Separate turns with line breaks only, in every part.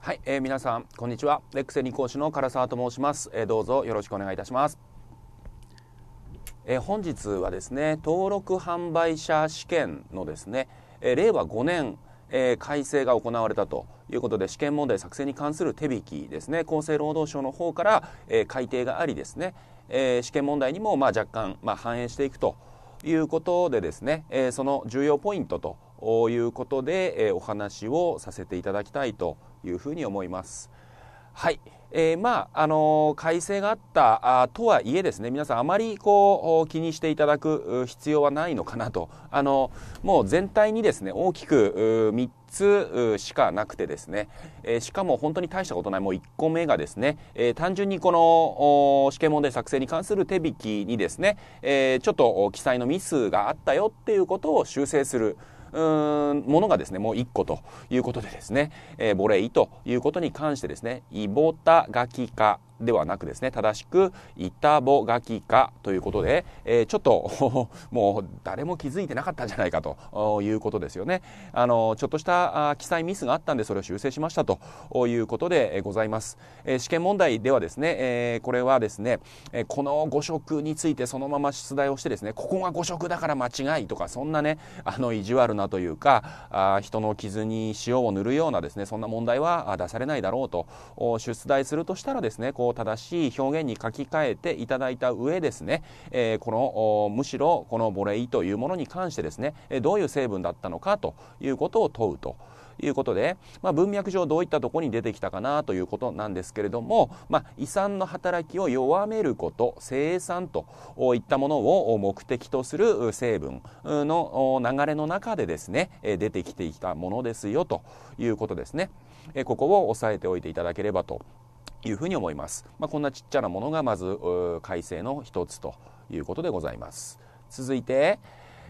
はい、えー、皆さんこんにちはレックセ2講師の唐沢と申します、えー、どうぞよろしくお願いいたします、えー、本日はですね登録販売者試験のですね、えー、令和5年、えー、改正が行われたということで試験問題作成に関する手引きですね厚生労働省の方から、えー、改定がありですね、えー、試験問題にもまあ若干、まあ、反映していくということでですね、えー、その重要ポイントということで、えー、お話をさせていただきたいというふうに思います。はい。えー、まあ、あのー、改正があったあとはいえですね、皆さんあまりこう、気にしていただく必要はないのかなと。あのー、もう全体にですね、大きく3つしかなくてですね、えー、しかも本当に大したことない、もう1個目がですね、えー、単純にこの試験問題作成に関する手引きにですね、えー、ちょっと記載のミスがあったよっていうことを修正する。うんものがですね、もう1個ということでですね、えー、ボレイということに関してですね、イボタガキ科ではなくですね、正しく、板ぼがきかということで、えー、ちょっと もう誰も気づいてなかったんじゃないかということですよね。あの、ちょっとした記載ミスがあったんで、それを修正しましたということでございます。えー、試験問題ではですね、えー、これはですね、えこの5色についてそのまま出題をしてですね、ここが5色だから間違いとか、そんなね、あの、意地悪なというか、あ人の傷に塩を塗るようなですね、そんな問題は出されないだろうと、出題するとしたらですね、こう正しい表現に書き換えていただいた上ですね、えー、このむしろこのボレイというものに関してですねどういう成分だったのかということを問うと。いうことで、まあ、文脈上どういったとこに出てきたかなということなんですけれども、まあ、遺産の働きを弱めること生産といったものを目的とする成分の流れの中でですね出てきてきたものですよということですねここを押さえておいていただければというふうに思います。まあ、こんなちっちゃなものがまず改正の一つということでございます。続いて、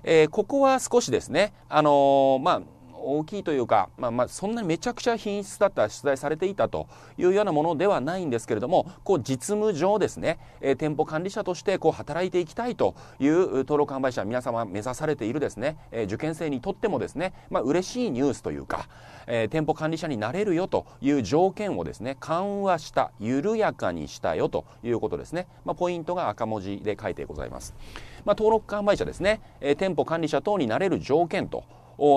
えー、ここは少しですね、あのー、まあ大きいというか、まあ、まあそんなにめちゃくちゃ品質だった出題されていたというようなものではないんですけれどもこう実務上ですね、えー、店舗管理者としてこう働いていきたいという登録販売者皆様目指されているですね、えー、受験生にとってもですね、まあ嬉しいニュースというか、えー、店舗管理者になれるよという条件をですね緩和した緩やかにしたよということですね、まあ、ポイントが赤文字で書いてございます、まあ、登録販売者ですね、えー、店舗管理者等になれる条件と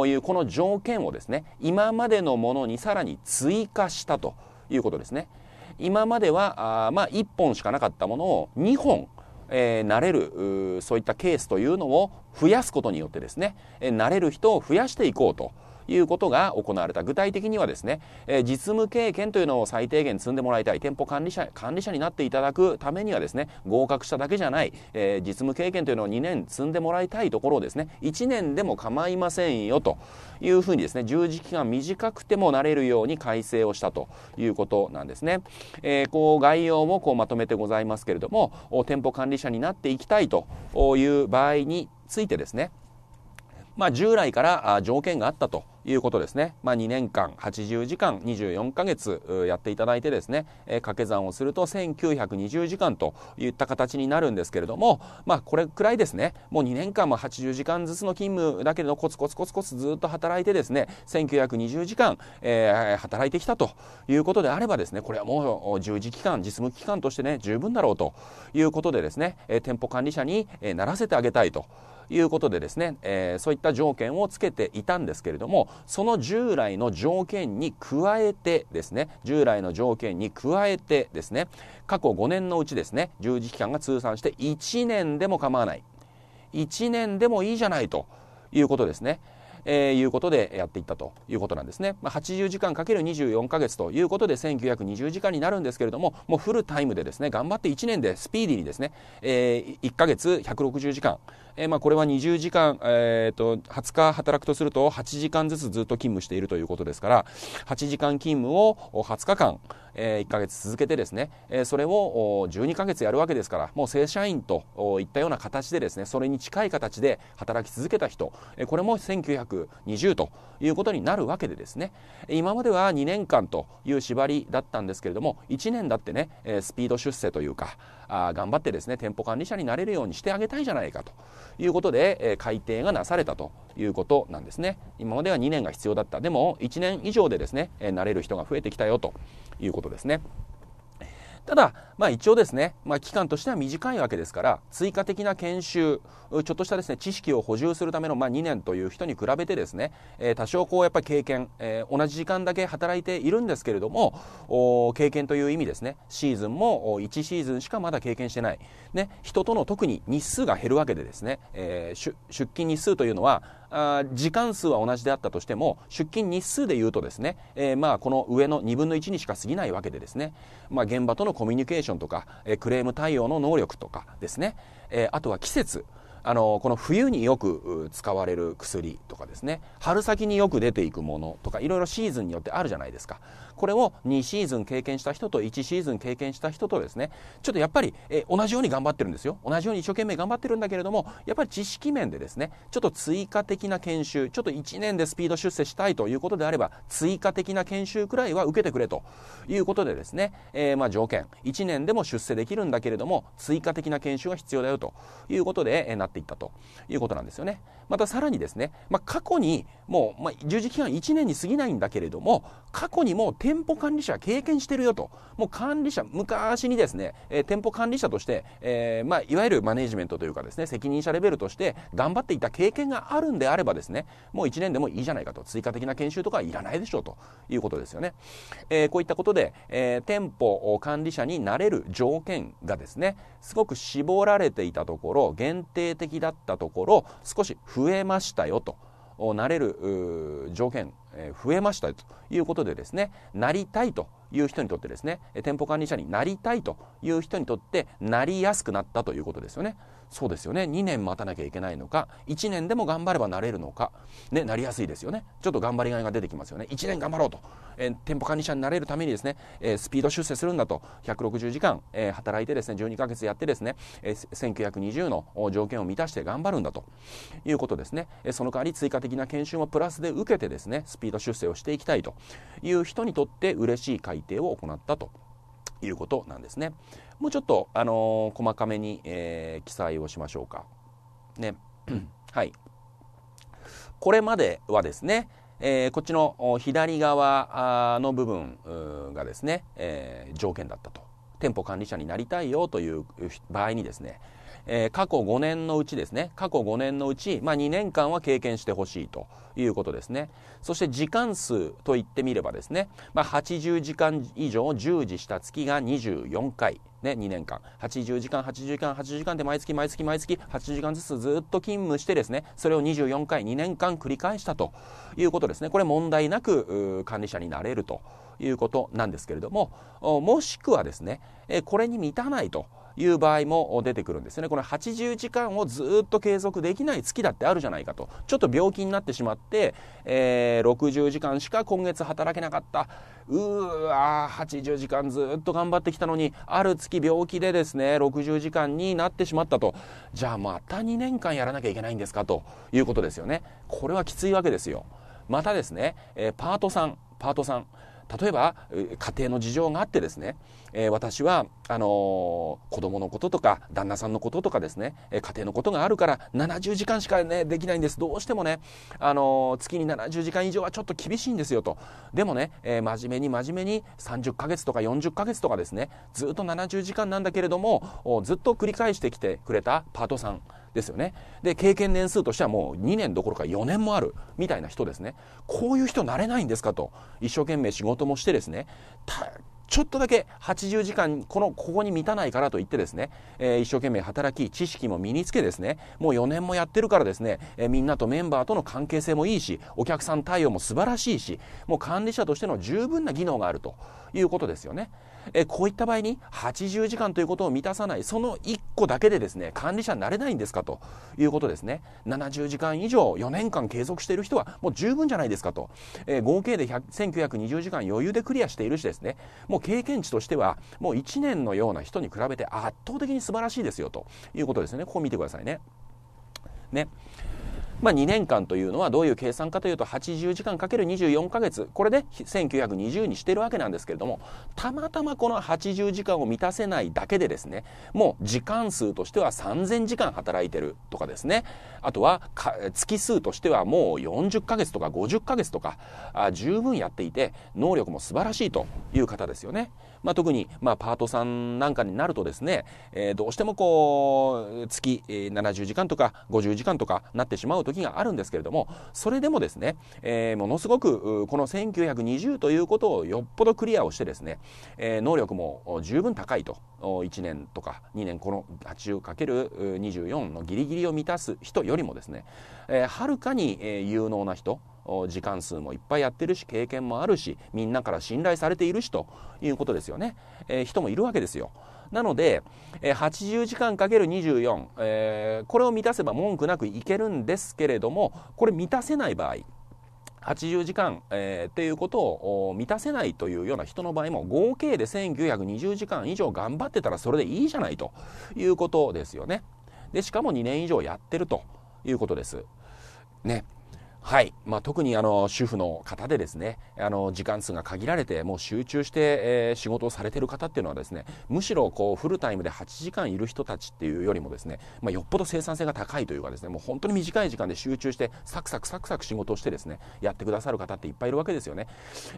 いうこの条件をですね今までのものにさらに追加したということですね今まではあまあ1本しかなかったものを2本えー、なれるそういったケースというのを増やすことによってですね、えー、なれる人を増やしていこうということが行われた具体的にはですね、えー、実務経験というのを最低限積んでもらいたい店舗管理者管理者になっていただくためにはですね合格しただけじゃない、えー、実務経験というのを2年積んでもらいたいところをですね1年でも構いませんよというふうにですね従事期間短くてもなれるように改正をしたということなんですね、えー、こう概要もこうまとめてございますけれども店舗管理者になっていきたいという場合についてですねまあ、従来から条件があったということですね、まあ、2年間80時間24ヶ月やっていただいてですね、えー、掛け算をすると1920時間といった形になるんですけれども、まあ、これくらいですねもう2年間も80時間ずつの勤務だけれどコツコツコツコツずっと働いてですね1920時間、えー、働いてきたということであればですねこれはもう従事期間実務期間としてね十分だろうということでですね、えー、店舗管理者に、えー、ならせてあげたいと。いうことでですね、えー、そういった条件をつけていたんですけれどもその従来の条件に加えてですね従来の条件に加えてですね過去5年のうちですね従事期間が通算して1年でも構わない1年でもいいじゃないということですね。えー、いうことでやっていったということなんですね。まあ、80時間かける24ヶ月ということで1920時間になるんですけれども、もうフルタイムでですね、頑張って1年でスピーディーにですね、えー、1ヶ月160時間、えー、まあこれは20時間、えー、と20日働くとすると8時間ずつずっと勤務しているということですから、8時間勤務を20日間、えー、1ヶ月続けてですね、えー、それを12ヶ月やるわけですから、もう正社員といったような形でですね、それに近い形で働き続けた人、えー、これも1920ということになるわけでですね、今までは2年間という縛りだったんですけれども、1年だってね、えー、スピード出世というか、あ頑張ってですね店舗管理者になれるようにしてあげたいじゃないかということで、え改定がなされたということなんですね今までは2年が必要だったでも1年以上でですね、えなれる人が増えてきたよということですね。ただ、まあ、一応ですね、まあ、期間としては短いわけですから追加的な研修ちょっとしたですね知識を補充するための、まあ、2年という人に比べてですね、えー、多少こうやっぱり経験、えー、同じ時間だけ働いているんですけれども経験という意味ですねシーズンも1シーズンしかまだ経験してない、ね、人との特に日数が減るわけでですね、えー、出勤日数というのはあ時間数は同じであったとしても出勤日数でいうとですね、えー、まあこの上の2分の1にしか過ぎないわけでですね、まあ、現場とのコミュニケーションとか、えー、クレーム対応の能力とかですね、えー、あとは季節あのこの冬によく使われる薬とかですね春先によく出ていくものとかいろいろシーズンによってあるじゃないですかこれを2シーズン経験した人と1シーズン経験した人とですねちょっとやっぱりえ同じように頑張ってるんですよ同じように一生懸命頑張ってるんだけれどもやっぱり知識面でですねちょっと追加的な研修ちょっと1年でスピード出世したいということであれば追加的な研修くらいは受けてくれということでですね、えー、まあ条件1年でも出世できるんだけれども追加的な研修が必要だよということで、えー、なっていったということなんですよね。またさらにですね、まあ、過去にもう、まあ、従事期間1年に過ぎないんだけれども、過去にも店舗管理者経験してるよと、もう管理者、昔にですね、えー、店舗管理者として、えー、まあ、いわゆるマネジメントというかですね、責任者レベルとして頑張っていた経験があるんであればですね、もう1年でもいいじゃないかと、追加的な研修とかはいらないでしょうということですよね。えー、こういったことで、え店舗管理者になれる条件がですね、すごく絞られていたところ、限定的だったところ、少し増えましたよと。なれる条件、え増えましたということでですね、なりたいという人にとってですね、店舗管理者になりたいという人にとってなりやすくなったということですよね。そうですよね2年待たなきゃいけないのか1年でも頑張ればなれるのか、ね、なりやすいですよねちょっと頑張りがいが出てきますよね1年頑張ろうと、えー、店舗管理者になれるためにですね、えー、スピード出世するんだと160時間、えー、働いてですね12ヶ月やってですね、えー、1920の条件を満たして頑張るんだということですね、えー、その代わり追加的な研修もプラスで受けてですねスピード出世をしていきたいという人にとって嬉しい改定を行ったと。いうことなんですね。もうちょっと、あのー、細かめに、えー、記載をしましょうか。ね。はい。これまではですね、えー、こっちの左側の部分がですね、えー、条件だったと。店舗管理者になりたいよという場合にですね、えー、過去5年のうちですね過去5年のうち、まあ、2年間は経験してほしいということですねそして時間数といってみればですね、まあ、80時間以上従事した月が24回ね、2年間80時間80時間80時間で毎月毎月毎月8時間ずつずっと勤務してですねそれを24回2年間繰り返したということですねこれ問題なく管理者になれるということなんですけれどももしくはですねこれに満たないという場合も出てくるんですね。この80時間をずっと継続できない月だってあるじゃないかと。ちょっと病気になってしまって、えー、60時間しか今月働けなかった。うーわー、80時間ずっと頑張ってきたのに、ある月病気でですね、60時間になってしまったと。じゃあまた2年間やらなきゃいけないんですかということですよね。これはきついわけですよ。またですね、えー、パートさん、パートさん。例えば、家庭の事情があってですね、えー、私はあのー、子供のこととか旦那さんのこととかですね、え家庭のことがあるから70時間しか、ね、できないんですどうしてもね、あのー、月に70時間以上はちょっと厳しいんですよとでもね、え真面目に真面目に30ヶ月とか40ヶ月とかですねずっと70時間なんだけれどもずっと繰り返してきてくれたパートさんですよねで経験年数としてはもう2年どころか4年もあるみたいな人ですねこういう人なれないんですかと一生懸命仕事もしてですねちょっとだけ80時間このここに満たないからといってですね、えー、一生懸命働き知識も身につけですねもう4年もやってるからですね、えー、みんなとメンバーとの関係性もいいしお客さん対応も素晴らしいしもう管理者としての十分な技能があるということですよね。えこういった場合に80時間ということを満たさないその1個だけでですね管理者になれないんですかということですね70時間以上4年間継続している人はもう十分じゃないですかと、え合計で1920時間余裕でクリアしているしですねもう経験値としてはもう1年のような人に比べて圧倒的に素晴らしいですよということですねここ見てくださいね。ねまあ、2年間というのはどういう計算かというと80時間かける24ヶ月これで1920にしてるわけなんですけれどもたまたまこの80時間を満たせないだけでですねもう時間数としては3000時間働いてるとかですねあとは月数としてはもう40ヶ月とか50ヶ月とかあ十分やっていて能力も素晴らしいという方ですよね。まあ、特に、まあ、パートさんなんかになるとですね、えー、どうしてもこう、月70時間とか50時間とかなってしまう時があるんですけれども、それでもですね、えー、ものすごく、この1920ということをよっぽどクリアをしてですね、えー、能力も十分高いと、1年とか2年、この 80×24 のギリギリを満たす人よりもですね、えー、はるかに有能な人、時間数もいっぱいやってるし経験もあるしみんなから信頼されているしということですよね、えー、人もいるわけですよなので、えー、80時間かける24、えー、これを満たせば文句なくいけるんですけれどもこれ満たせない場合80時間、えー、っていうことを満たせないというような人の場合も合計で1920時間以上頑張ってたらそれでいいじゃないということですよね。でしかも2年以上やってるということです。ね。はい。まあ、特にあの、主婦の方でですね、あの、時間数が限られて、もう集中して、えー、仕事をされてる方っていうのはですね、むしろこう、フルタイムで8時間いる人たちっていうよりもですね、まあ、よっぽど生産性が高いというかですね、もう本当に短い時間で集中して、サクサクサクサク仕事をしてですね、やってくださる方っていっぱいいるわけですよね。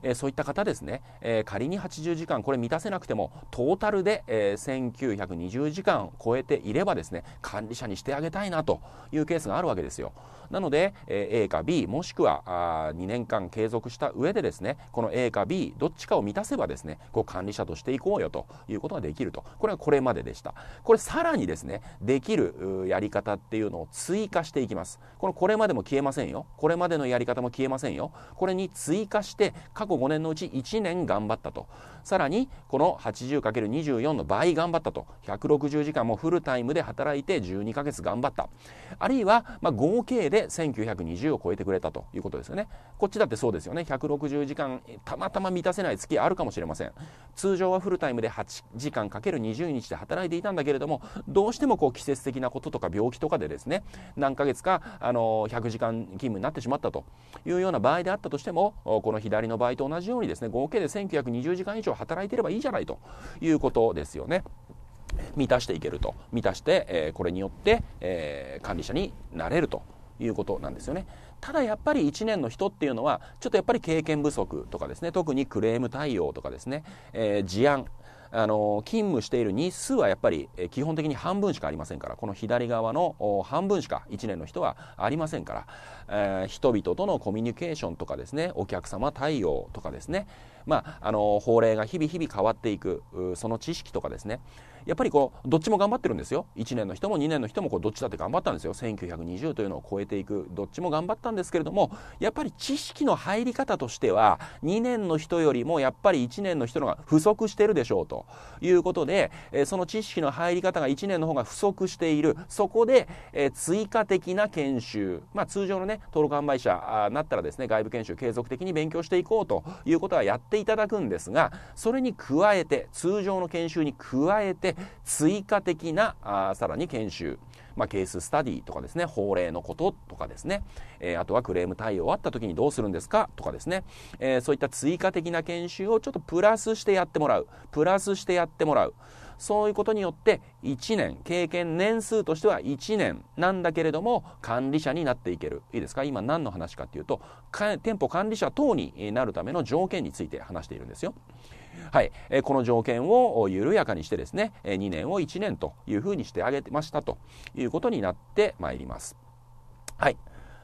えー、そういった方ですね、えー、仮に80時間これ満たせなくても、トータルで、えー、1920時間超えていればですね、管理者にしてあげたいなというケースがあるわけですよ。なので、えー、A か B もしくはあ2年間継続した上でですねこの A か B どっちかを満たせばですねこう管理者としていこうよということができるとこれはこれまででしたこれさらにですねできるやり方っていうのを追加していきますこのこれまでも消えませんよこれまでのやり方も消えませんよこれに追加して過去5年のうち1年頑張ったとさらにこの 80×24 の倍頑張ったと160時間もフルタイムで働いて12ヶ月頑張ったあるいはまあ合計で1920を超えててくれたということですよね。こっちだってそうですよね。160時間、たまたま満たせない月あるかもしれません。通常はフルタイムで8時間かける20日で働いていたんだけれども、どうしてもこう季節的なこととか病気とかでですね、何ヶ月か、あの、100時間勤務になってしまったというような場合であったとしても、この左の場合と同じようにですね、合計で1920時間以上働いてればいいじゃないということですよね。満たしていけると満たして、えー、これによって、えー、管理者になれるということなんですよねただやっぱり1年の人っていうのはちょっとやっぱり経験不足とかですね特にクレーム対応とかですね、えー、事案あの勤務している日数はやっぱり基本的に半分しかありませんからこの左側の半分しか1年の人はありませんから、えー、人々とのコミュニケーションとかですねお客様対応とかですね、まあ、あの法令が日々日々変わっていくその知識とかですねやっぱりこうどっちも頑張ってるんですよ1年の人も2年の人もこうどっちだって頑張ったんですよ1920というのを超えていくどっちも頑張ったんですけれどもやっぱり知識の入り方としては2年の人よりもやっぱり1年の人のが不足してるでしょうということで、その知識の入り方が1年の方が不足しているそこで、追加的な研修、まあ、通常のね登録販売者になったらですね外部研修継続的に勉強していこうということはやってていただくんですがそれに加えて通常の研修に加えて追加的なあさらに研修まあ、ケーススタディとかですね法令のこととかですね、えー、あとはクレーム対応あった時にどうするんですかとかですね、えー、そういった追加的な研修をちょっとプラスしてやってもらうプラスしてやってもらうそういうことによって1年経験年数としては1年なんだけれども管理者になっていけるいいですか今何の話かっていうと店舗管理者等になるための条件について話しているんですよ。はい、えこの条件を緩やかにしてですね2年を1年というふうにしてあげてましたということになってまいります。はい、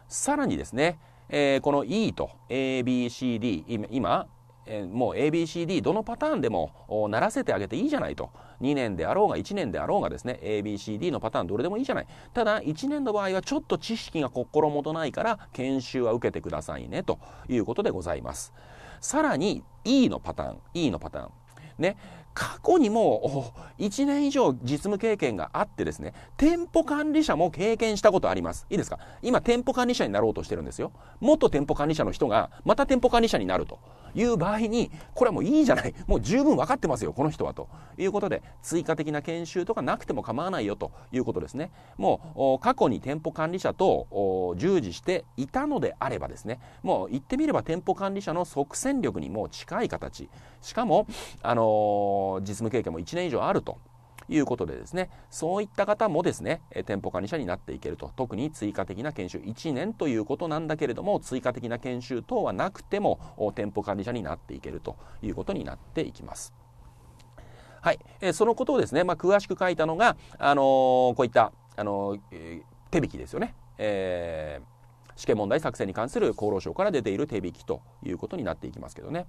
さらにですね、えー、この E と ABCD 今えもう ABCD どのパターンでもならせてあげていいじゃないと2年であろうが1年であろうがですね ABCD のパターンどれでもいいじゃないただ1年の場合はちょっと知識が心もとないから研修は受けてくださいねということでございますさらに E のパターン E のパターンね過去にも1年以上実務経験があってですね、店舗管理者も経験したことあります。いいですか今、店舗管理者になろうとしてるんですよ。元店舗管理者の人が、また店舗管理者になるという場合に、これはもういいじゃない。もう十分分かってますよ、この人は。ということで、追加的な研修とかなくても構わないよということですね。もう、過去に店舗管理者と従事していたのであればですね、もう言ってみれば店舗管理者の即戦力にも近い形。しかも、あのー実務経験も1年以上あるということでですね、そういった方もですね、店舗管理者になっていけると、特に追加的な研修、1年ということなんだけれども、追加的な研修等はなくても、店舗管理者になっていけるということになっていきます。はい、えー、そのことをですね、まあ、詳しく書いたのが、あのー、こういった、あのえー、手引きですよね。えー試験問題作成に関する厚労省から出ている手引きということになっていきますけどね。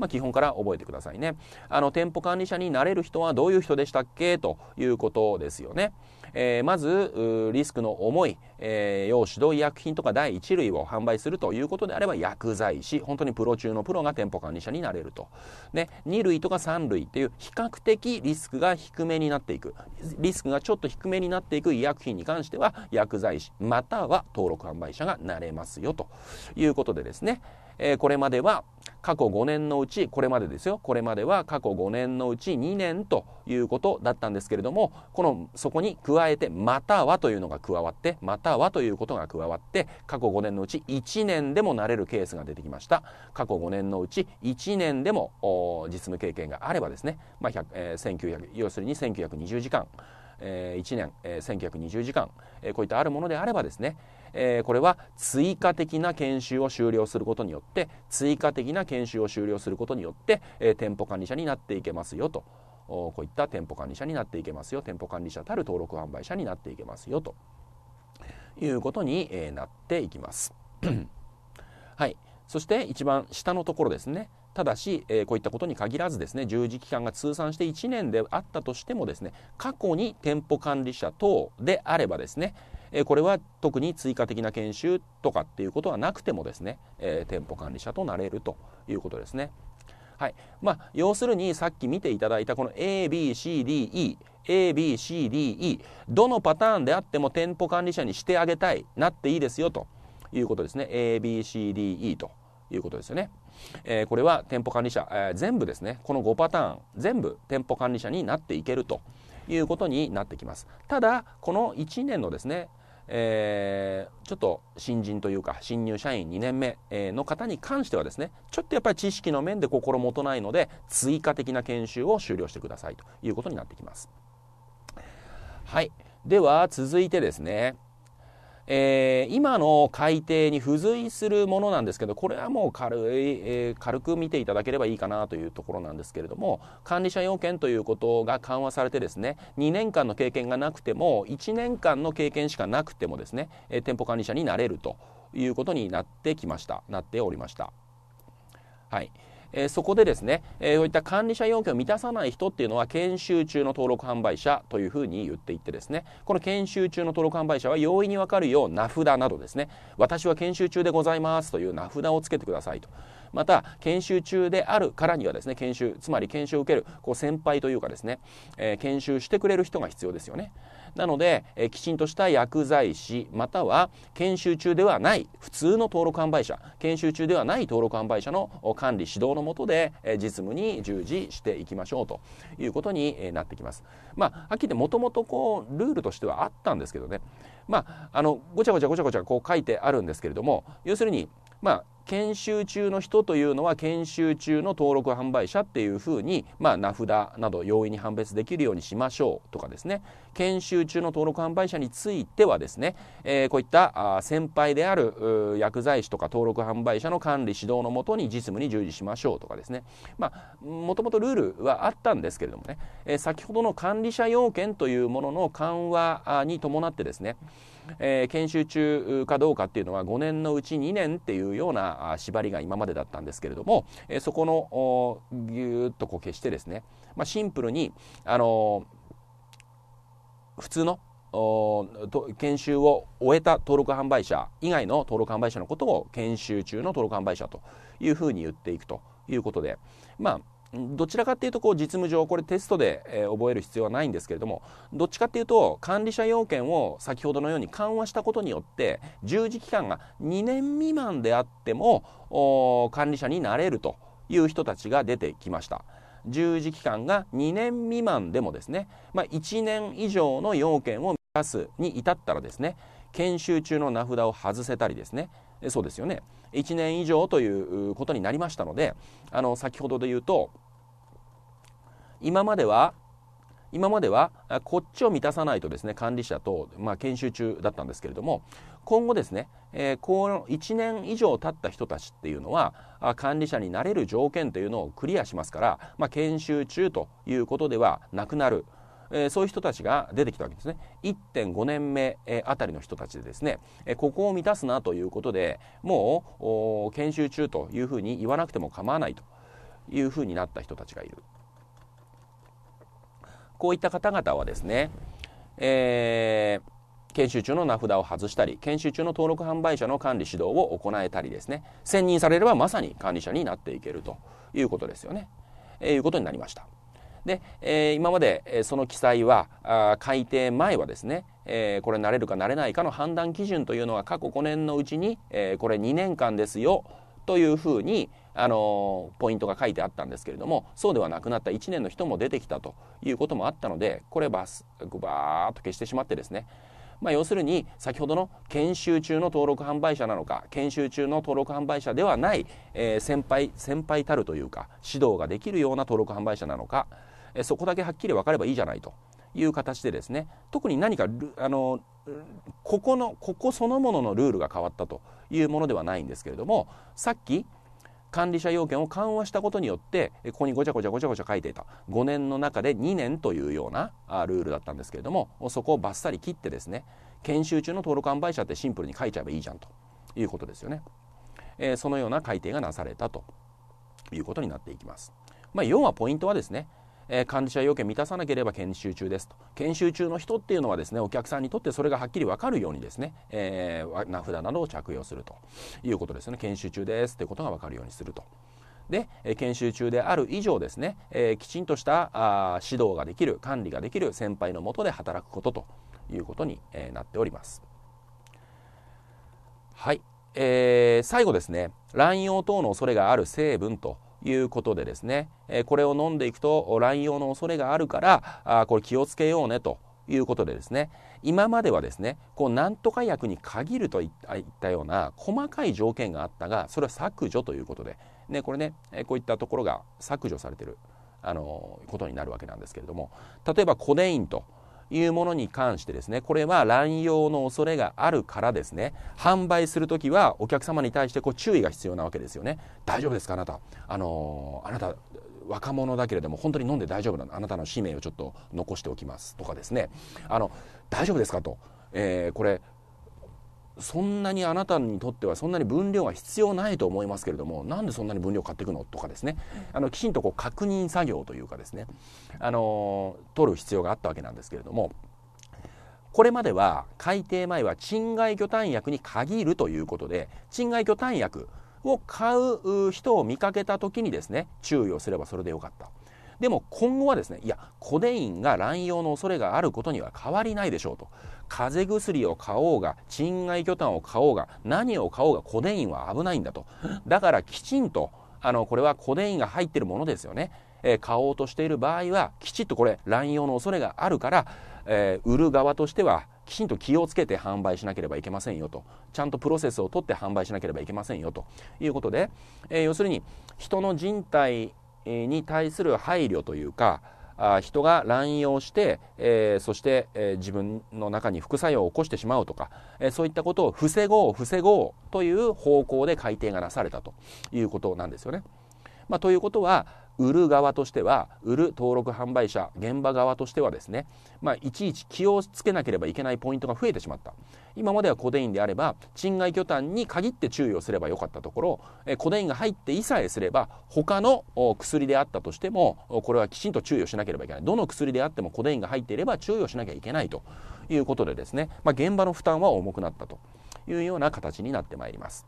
まあ、基本から覚えてくださいね。あの、店舗管理者になれる人はどういう人でしたっけということですよね。えー、まず、リスクの重い、えー、要指導医薬品とか第1類を販売するということであれば薬剤師、本当にプロ中のプロが店舗管理者になれると。で、2類とか3類っていう比較的リスクが低めになっていく。リスクがちょっと低めになっていく医薬品に関しては薬剤師、または登録販売者がなれますよということでですね。えー、これまでは過去5年のうちこれまでですよこれまでは過去5年のうち2年ということだったんですけれどもこのそこに加えて「または」というのが加わって「または」ということが加わって過去5年のうち1年でもなれるケースが出てきました過去5年のうち1年でも実務経験があればですね、まあ100えー、1900要するに1920時間えー、1年、えー、1920時間、えー、こういったあるものであればですね、えー、これは追加的な研修を終了することによって追加的な研修を終了することによって、えー、店舗管理者になっていけますよとこういった店舗管理者になっていけますよ店舗管理者たる登録販売者になっていけますよということに、えなっていきます。はいそして一番下のところですねただし、えー、こういったことに限らずですね従事期間が通算して1年であったとしてもですね過去に店舗管理者等であればですね、えこれは特に追加的な研修とかっていうことはなくてもですね、え店舗管理者となれるということですね。はいまあ、要するにさっき見ていただいたこの ABCDE ABCDE どのパターンであっても店舗管理者にしてあげたいなっていいですよということですね ABCDE ということですよね、えー、これは店舗管理者、えー、全部ですねこの5パターン全部店舗管理者になっていけるということになってきますただこの1年のですねえー、ちょっと新人というか新入社員2年目の方に関してはですねちょっとやっぱり知識の面で心もとないので追加的な研修を終了してくださいということになってきます。はいでは続いてですねえー、今の改定に付随するものなんですけどこれはもう軽い、えー、軽く見ていただければいいかなというところなんですけれども管理者要件ということが緩和されてですね2年間の経験がなくても1年間の経験しかなくてもですね、えー、店舗管理者になれるということになってきましたなっておりました。はいえー、そこでですね、えー、そういった管理者要件を満たさない人っていうのは研修中の登録販売者というふうに言っていってですねこの研修中の登録販売者は容易に分かるよう名札などですね私は研修中でございますという名札をつけてくださいと。また研修中であるからにはですね研修つまり研修を受けるこう先輩というかですね、えー、研修してくれる人が必要ですよね。なので、えー、きちんとした薬剤師または研修中ではない普通の登録販売者研修中ではない登録販売者の管理指導のもとで、えー、実務に従事していきましょうということに、えなってきます。まあ、はっきり言もともとこうルールとしてはあったんですけどねまああのごちゃごちゃごちゃごちゃこう書いてあるんですけれども要するにまあ研修中の人というのは研修中の登録販売者っていうふうに、まあ、名札など容易に判別できるようにしましょうとかですね研修中の登録販売者についてはですね、えー、こういったあ先輩である薬剤師とか登録販売者の管理指導のもとに実務に従事しましょうとかですねまあもともとルールはあったんですけれどもね、えー、先ほどの管理者要件というものの緩和に伴ってですねえー、研修中かどうかっていうのは5年のうち2年っていうような縛りが今までだったんですけれども、えー、そこのぎゅーっとこう消してですね、まあ、シンプルに、あのー、普通の研修を終えた登録販売者以外の登録販売者のことを研修中の登録販売者というふうに言っていくということでまあどちらかっていうとこう実務上これテストで、覚える必要はないんですけれどもどっちかっていうと管理者要件を先ほどのように緩和したことによって従事期間が2年未満であっても管理者になれるという人たちが出てきました。従事期間が2年未満でもですね、まあ、1年以上の要件を満たすに至ったらですね研修中の名札を外せたりですねそうですよね1年以上ということになりましたのであの先ほどで言うと今までは今まではこっちを満たさないとですね管理者と、まあ、研修中だったんですけれども今後ですね、えー、この1年以上経った人たちっていうのは管理者になれる条件というのをクリアしますから、まあ、研修中ということではなくなる。えー、そういう人たちが出てきたわけですね1.5年目、えあたりの人たちでですね、えー、ここを満たすなということでもう研修中というふうに言わなくても構わないというふうになった人たちがいるこういった方々はですね、えー、研修中の名札を外したり研修中の登録販売者の管理指導を行えたりですね選任されればまさに管理者になっていけるということですよね、えー、いうことになりました。で、えー、今まで、えー、その記載はあ改定前はですね、えー、これなれるかなれないかの判断基準というのは過去5年のうちに、えー、これ2年間ですよというふうに、あのポイントが書いてあったんですけれどもそうではなくなった1年の人も出てきたということもあったのでこれバスバーッと消してしまってですねまあ、要するに先ほどの研修中の登録販売者なのか研修中の登録販売者ではない、えー、先輩先輩たるというか指導ができるような登録販売者なのか、えー、そこだけはっきり分かればいいじゃないという形でですね特に何かあのここのここそのもののルールが変わったというものではないんですけれどもさっき管理者要件を緩和したことによってここにごちゃごちゃごちゃごちゃ書いていた5年の中で2年というようなルールだったんですけれどもそこをバッサリ切ってですね研修中の登録販売者ってシンプルに書いちゃえばいいじゃんということですよね、えー、そのような改定がなされたということになっていきますまあ、要はポイントはですねえー、管理者要件満たさなければ研修中ですと研修中の人っていうのはですねお客さんにとってそれがはっきり分かるようにですね、えー、名札などを着用するということですね研修中ですということが分かるようにすると。で研修中である以上ですね、えー、きちんとしたあ指導ができる管理ができる先輩のもとで働くことということに、えー、なっております。はい、えー、最後ですね乱用等の恐れがある成分ということでですね、えこれを飲んでいくと乱用の恐れがあるからあこれ気をつけようねということでですね今まではですねこうなんとか薬に限るといったような細かい条件があったがそれは削除ということで、ね、これねこういったところが削除されてるあのことになるわけなんですけれども例えばコデインというものに関してですねこれは乱用の恐れがあるからですね販売する時はお客様に対してこう注意が必要なわけですよね大丈夫ですかあなたあのー、あなた若者だけれども本当に飲んで大丈夫なのあなたの使命をちょっと残しておきますとかですねあの大丈夫ですかと、えー、これそんなにあなたにとってはそんなに分量は必要ないと思いますけれどもなんでそんなに分量買っていくのとかですねあのきちんとこう確認作業というかですねあの取る必要があったわけなんですけれどもこれまでは改定前は賃貸魚単薬に限るということで賃外魚単薬を買う人を見かけた時にですね注意をすればそれでよかったでも今後はですねいやコデインが乱用の恐れがあることには変わりないでしょうと風邪薬を買おうが賃外拠炭を買おうが何を買おうがコデインは危ないんだとだからきちんとあのこれはコデインが入ってるものですよね、えー、買おうとしている場合はきちっとこれ乱用の恐れがあるから、えー、売る側としてはきちんと気をつけて販売しなければいけませんよとちゃんとプロセスをとって販売しなければいけませんよということで、えー、要するに人の人体に対する配慮というかあ人が乱用して、えそして、え自分の中に副作用を起こしてしまうとか、えそういったことを防ごう防ごうという方向で改定がなされたということなんですよね。まあ、ということは売る側としては売る登録販売者現場側としてはですね、まあ、いちいち気をつけなければいけないポイントが増えてしまった今まではコデインであれば賃貸拠点に限って注意をすればよかったところえコデインが入っていさえすれば他の薬であったとしてもこれはきちんと注意をしなければいけないどの薬であってもコデインが入っていれば注意をしなきゃいけないということでですね、まあ、現場の負担は重くなったというような形になってまいります。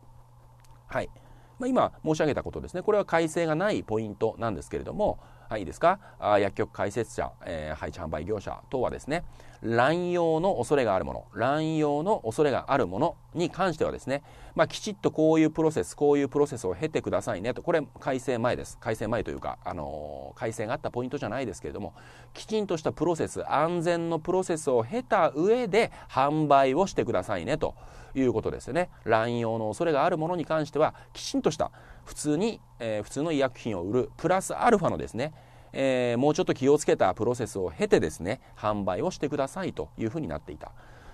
はいまあ、今申し上げたことですねこれは改正がないポイントなんですけれどもはい、いいですかあ薬局開設者、えー、配置販売業者等はですね、乱用の恐れがあるもの、乱用の恐れがあるものに関してはですね、まあ、きちっとこういうプロセス、こういうプロセスを経てくださいねと、これ改正前です。改正前というか、あのー、改正があったポイントじゃないですけれども、きちんとしたプロセス、安全のプロセスを経た上で販売をしてくださいねということですよね。乱用の恐れがあるものに関しては、きちんとした普通に、えー、普通の医薬品を売るプラスアルファのですね、えー、もうちょっと気をつけたプロセスを経てですね販売をしてくださいというふうになっていた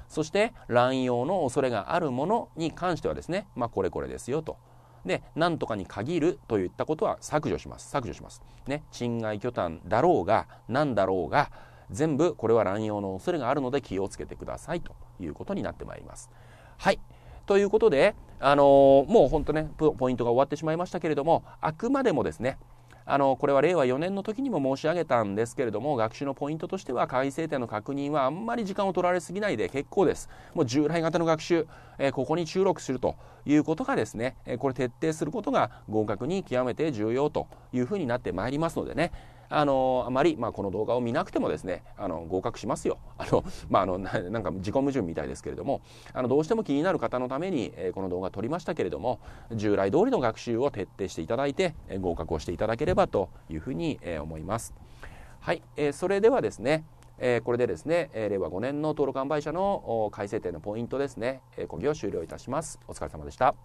そして乱用の恐れがあるものに関してはですね、まあ、これこれですよとで何とかに限るといったことは削除します削除しますね侵害拠点だろうが何だろうが全部これは乱用の恐れがあるので気をつけてくださいということになってまいりますはいということで、あのー、もう本当ね、ポイントが終わってしまいましたけれども、あくまでもですね、あのこれは令和4年の時にも申し上げたんですけれども学習のポイントとしては改正点の確認はあんまり時間を取られすぎないで結構ですもう従来型の学習、えここに注力するということがですね、えこれ徹底することが合格に極めて重要というふうになってまいりますのでねあのあまり、まあ、この動画を見なくてもですねあの合格しますよ あの、まあ、あのなんか自己矛盾みたいですけれどもあのどうしても気になる方のために、えー、この動画撮りましたけれども従来通りの学習を徹底していただいて、えー、合格をしていただければというふうに、えー、思います。はい、えー、それではですねえー、これでですね、えー、令和5年の登録販売者の改正点のポイントですね、えー、講義を終了いたします。お疲れ様でした。